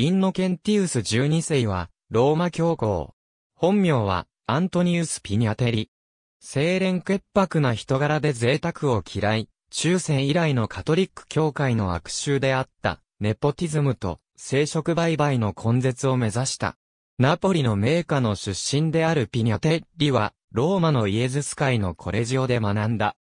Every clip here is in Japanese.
インノケンティウス12世は、ローマ教皇。本名は、アントニウス・ピニャテリ。清廉潔白な人柄で贅沢を嫌い、中世以来のカトリック教会の悪臭であった、ネポティズムと、生殖売買の根絶を目指した。ナポリの名家の出身であるピニャテリは、ローマのイエズス会のコレジオで学んだ。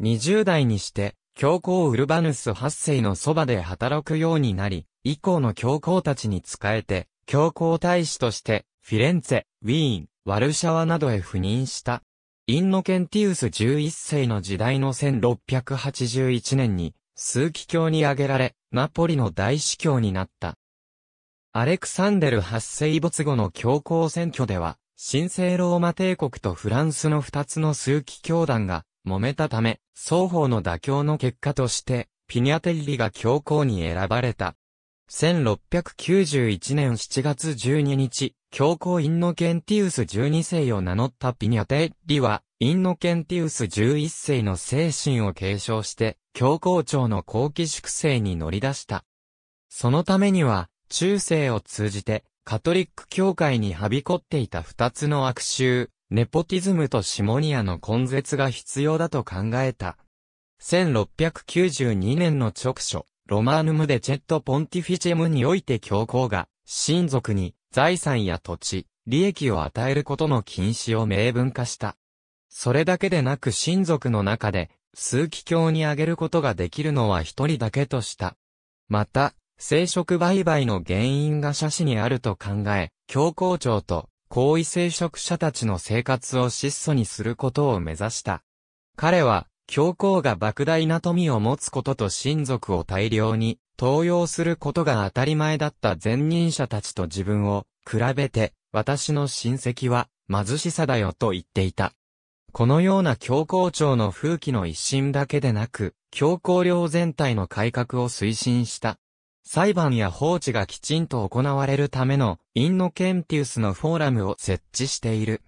20代にして、教皇ウルバヌス8世のそばで働くようになり、以降の教皇たちに仕えて、教皇大使として、フィレンツェ、ウィーン、ワルシャワなどへ赴任した。インノケンティウス11世の時代の1681年に、数奇教に挙げられ、ナポリの大司教になった。アレクサンデル8世没後の教皇選挙では、神聖ローマ帝国とフランスの2つの数奇教団が揉めたため、双方の妥協の結果として、ピニャテッリが教皇に選ばれた。1691年7月12日、教皇インノケンティウス12世を名乗ったピニャテッリは、インノケンティウス11世の精神を継承して、教皇庁の後期粛清に乗り出した。そのためには、中世を通じて、カトリック教会にはびこっていた二つの悪臭、ネポティズムとシモニアの根絶が必要だと考えた。1692年の直書、ロマーヌムでチェット・ポンティフィチェムにおいて教皇が、親族に財産や土地、利益を与えることの禁止を明文化した。それだけでなく親族の中で、数奇教にあげることができるのは一人だけとした。また、生殖売買の原因が写真にあると考え、教皇庁と後位聖職者たちの生活を質素にすることを目指した。彼は、教皇が莫大な富を持つことと親族を大量に登用することが当たり前だった前任者たちと自分を比べて、私の親戚は貧しさだよと言っていた。このような教皇庁の風紀の一新だけでなく、教皇領全体の改革を推進した。裁判や放置がきちんと行われるためのインノケンティウスのフォーラムを設置している。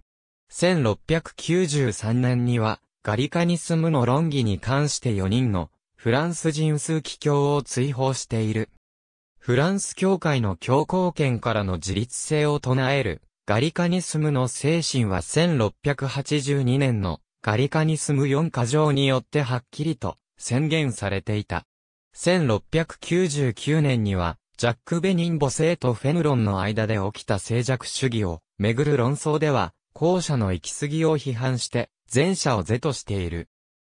1693年には、ガリカニスムの論議に関して4人のフランス人数奇教を追放している。フランス教会の教皇権からの自立性を唱えるガリカニスムの精神は1682年のガリカニスム4か条によってはっきりと宣言されていた。1699年には、ジャック・ベニン母性とフェヌロンの間で起きた静寂主義をめぐる論争では、後者の行き過ぎを批判して、前者を是としている。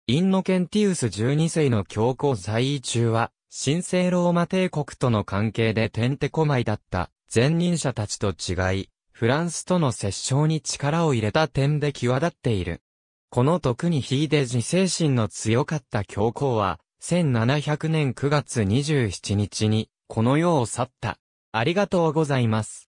インノケンティウス12世の教皇在位中は、神聖ローマ帝国との関係でてんてこまいだった前任者たちと違い、フランスとの折衝に力を入れた点で際立っている。この特に秀で自制心の強かった教皇は、1700年9月27日に、この世を去った。ありがとうございます。